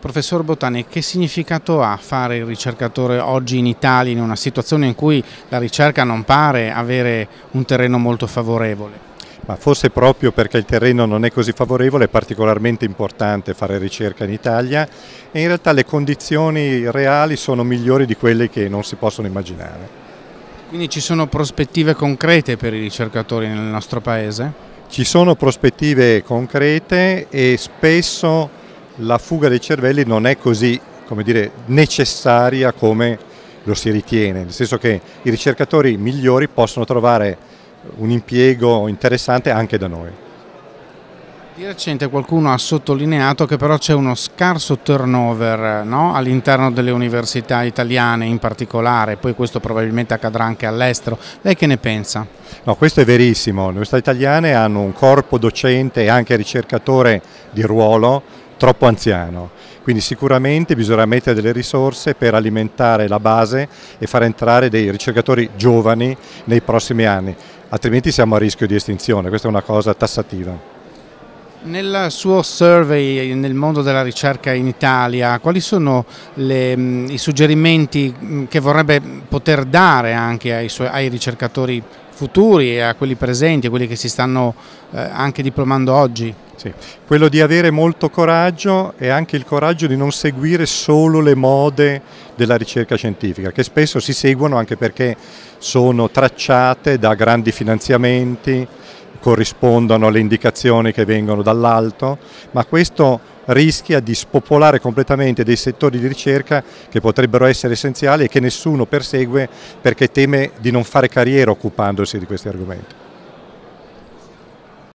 Professor Botani, che significato ha fare il ricercatore oggi in Italia in una situazione in cui la ricerca non pare avere un terreno molto favorevole? Ma forse proprio perché il terreno non è così favorevole è particolarmente importante fare ricerca in Italia e in realtà le condizioni reali sono migliori di quelle che non si possono immaginare. Quindi ci sono prospettive concrete per i ricercatori nel nostro Paese? Ci sono prospettive concrete e spesso la fuga dei cervelli non è così come dire, necessaria come lo si ritiene, nel senso che i ricercatori migliori possono trovare un impiego interessante anche da noi. Di recente qualcuno ha sottolineato che però c'è uno scarso turnover no? all'interno delle università italiane in particolare, poi questo probabilmente accadrà anche all'estero. Lei che ne pensa? No, questo è verissimo. Le università italiane hanno un corpo docente e anche ricercatore di ruolo troppo anziano. Quindi sicuramente bisognerà mettere delle risorse per alimentare la base e far entrare dei ricercatori giovani nei prossimi anni, altrimenti siamo a rischio di estinzione, questa è una cosa tassativa. Nel suo survey nel mondo della ricerca in Italia, quali sono le, mm, i suggerimenti mm, che vorrebbe poter dare anche ai, suoi, ai ricercatori futuri e a quelli presenti, a quelli che si stanno eh, anche diplomando oggi? Sì. Quello di avere molto coraggio e anche il coraggio di non seguire solo le mode della ricerca scientifica, che spesso si seguono anche perché sono tracciate da grandi finanziamenti, corrispondono alle indicazioni che vengono dall'alto, ma questo rischia di spopolare completamente dei settori di ricerca che potrebbero essere essenziali e che nessuno persegue perché teme di non fare carriera occupandosi di questi argomenti.